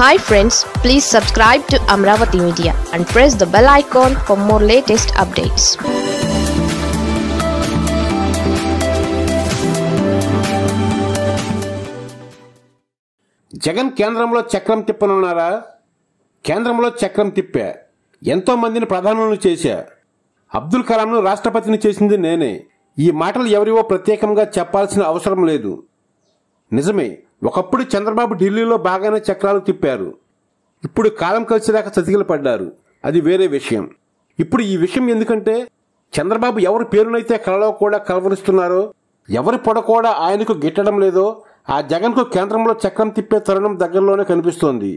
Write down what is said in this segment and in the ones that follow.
hi friends please subscribe to Amaravati media and press the bell icon for more latest updates Jagan కేంద్రంలో చక్రం తిప్పనున్నారా కేంద్రంలో చక్రం తిప్పా ఎంతో మందిని ప్రధానులను చేశా అబ్దుల్ కలాంను రాష్ట్రపతిని చేసింది నేనే ఈ మాటలు ఎవరివో ప్రత్యేకంగా చెప్పాల్సిన అవసరం లేదు నిజమే ఒకప్పుడు చంద్రబాబు ఢిల్లీలో బాగానే చక్రాలు తిప్పారు ఇప్పుడు కాలం కలిసిరాక చతికిల పడ్డారు అది వేరే విషయం ఇప్పుడు ఈ విషయం ఎందుకంటే చంద్రబాబు ఎవరి పేరునైతే కలలో కూడా కలవరిస్తున్నారో ఎవరి పొడ కూడా ఆయనకు గిట్టడం లేదో ఆ జగన్కు కేంద్రంలో చక్రం తిప్పే తరుణం దగ్గరలోనే కనిపిస్తోంది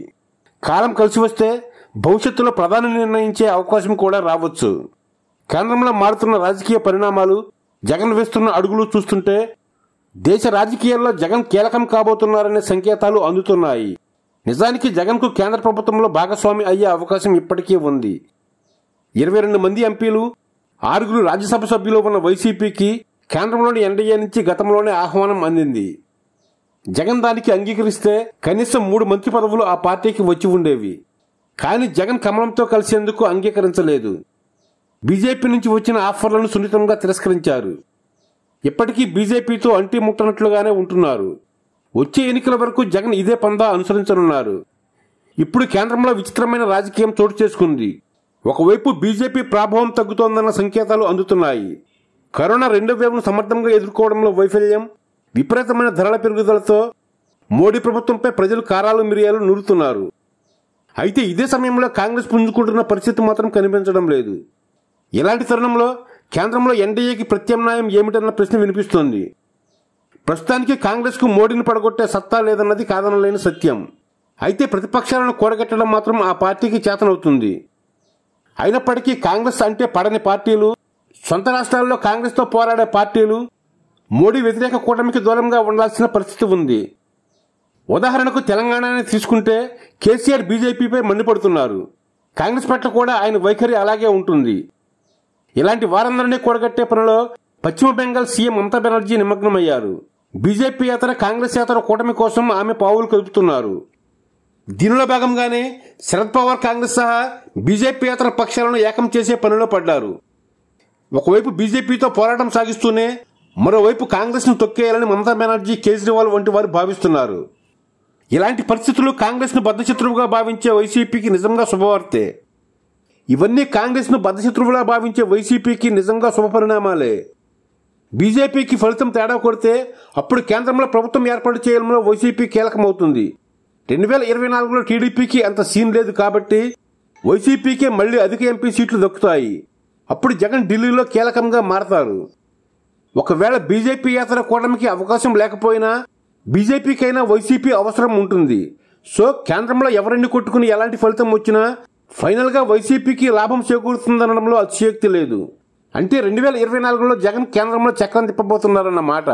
కాలం కలిసి వస్తే భవిష్యత్తులో ప్రధాని నిర్ణయించే అవకాశం కూడా రావచ్చు కేంద్రంలో మారుతున్న రాజకీయ పరిణామాలు జగన్ వేస్తున్న అడుగులు చూస్తుంటే దేశ రాజకీయాల్లో జగన్ కీలకం కాబోతున్నారనే సంకేతాలు అందుతున్నాయి నిజానికి జగన్కు కేంద్ర ప్రభుత్వంలో భాగస్వామి అయ్యే అవకాశం ఇప్పటికీ ఉంది ఇరవై రెండు మంది ఎంపీలు ఆరుగురు రాజ్యసభ సభ్యులు ఉన్న వైసీపీకి కేంద్రంలోని ఎన్డీఏ నుంచి గతంలోనే ఆహ్వానం అందింది జగన్ దానికి అంగీకరిస్తే కనీసం మూడు మంత్రి పదవులు ఆ పార్టీకి వచ్చి ఉండేవి కానీ జగన్ కమలంతో కలిసేందుకు అంగీకరించలేదు బీజేపీ నుంచి వచ్చిన ఆఫర్లను సున్నితంగా తిరస్కరించారు ఇప్పటికీ బీజేపీతో అంటి ముట్టనట్లుగానే ఉంటున్నారు వచ్చే ఎన్నికల వరకు జగన్ ఇదే పందా అనుసరించనున్నారు ఇప్పుడు కేంద్రంలో విచిత్రమైన రాజకీయం చోటు చేసుకుంది ఒకవైపు బీజేపీ ప్రభావం తగ్గుతోందన్న సంకేతాలు అందుతున్నాయి కరోనా రెండో వేవ్ను సమర్థంగా ఎదుర్కోవడంలో వైఫల్యం విపరీతమైన ధరల పెరుగుదలతో మోడీ ప్రభుత్వంపై ప్రజలు కారాలు మిరియాలు నూరుతున్నారు అయితే ఇదే సమయంలో కాంగ్రెస్ పుంజుకుంటున్న పరిస్థితి మాత్రం కనిపించడం లేదు ఇలాంటి తరుణంలో కేంద్రంలో ఎన్డీఏకి ప్రత్యామ్నాయం ఏమిటన్న ప్రశ్న వినిపిస్తోంది ప్రస్తుతానికి కాంగ్రెస్కు మోడీని పడగొట్టే సత్తా లేదన్నది కాదనలేని సత్యం అయితే ప్రతిపక్షాలను కూడగట్టడం మాత్రం ఆ పార్టీకి చేతనవుతుంది అయినప్పటికీ కాంగ్రెస్ అంటే పడని పార్టీలు సొంత రాష్ట్రాల్లో కాంగ్రెస్తో పోరాడే పార్టీలు మోడీ వ్యతిరేక కూటమికి దూరంగా ఉండాల్సిన పరిస్థితి ఉంది ఉదాహరణకు తెలంగాణని తీసుకుంటే కేసీఆర్ బీజేపీపై మండిపడుతున్నారు కాంగ్రెస్ పట్ల కూడా ఆయన వైఖరి అలాగే ఉంటుంది ఇలాంటి వారందరినీ కూడగట్టే పనిలో పశ్చిమ బెంగాల్ సీఎం మమతా బెనర్జీ నిమగ్నమయ్యారు బీజేపీ యేతర కాంగ్రెస్ యాత్ర కూటమి కోసం ఆమె పావులు కదుపుతున్నారు దీనిలో భాగంగానే శరద్ పవార్ కాంగ్రెస్ సహా బీజేపీ అతర పక్షాలను ఏకం చేసే పనిలో పడ్డారు ఒకవైపు బీజేపీతో పోరాటం సాగిస్తూనే మరోవైపు ను తొక్కేయాలని మమతా బెనర్జీ కేజ్రీవాల్ వంటి వారు భావిస్తున్నారు ఇలాంటి పరిస్థితులు కాంగ్రెస్ను బద్దశత్రువుగా భావించే వైసీపీకి నిజంగా శుభవార్తే ఇవన్నీ కాంగ్రెస్ను బద్దశత్రువులా భావించే వైసీపీకి నిజంగా శుభపరిణామాలే బీజేపీకి ఫలితం తేడా కొడితే అప్పుడు కేంద్రంలో ప్రభుత్వం ఏర్పాటు చేయడంలో వైసీపీ కీలకమవుతుంది రెండు వేల ఇరవై నాలుగులో టీడీపీకి అంత సీన్ లేదు కాబట్టి వైసీపీకే మళ్లీ అధిక ఎంపీ సీట్లు దక్కుతాయి అప్పుడు జగన్ ఢిల్లీలో కీలకంగా మారతారు ఒకవేళ బీజేపీ యాత్ర కూడమికి అవకాశం లేకపోయినా బీజేపీకైనా వైసీపీ అవసరం ఉంటుంది సో కేంద్రంలో ఎవరిని కొట్టుకుని ఎలాంటి ఫలితం వచ్చినా ఫైనల్గా వైసీపీకి లాభం చేకూరుతుందనడంలో అతిశయోక్తి లేదు అంటే రెండు వేల ఇరవై నాలుగులో జగన్ కేంద్రంలో చక్రం తిప్పబోతున్నారన్నమాట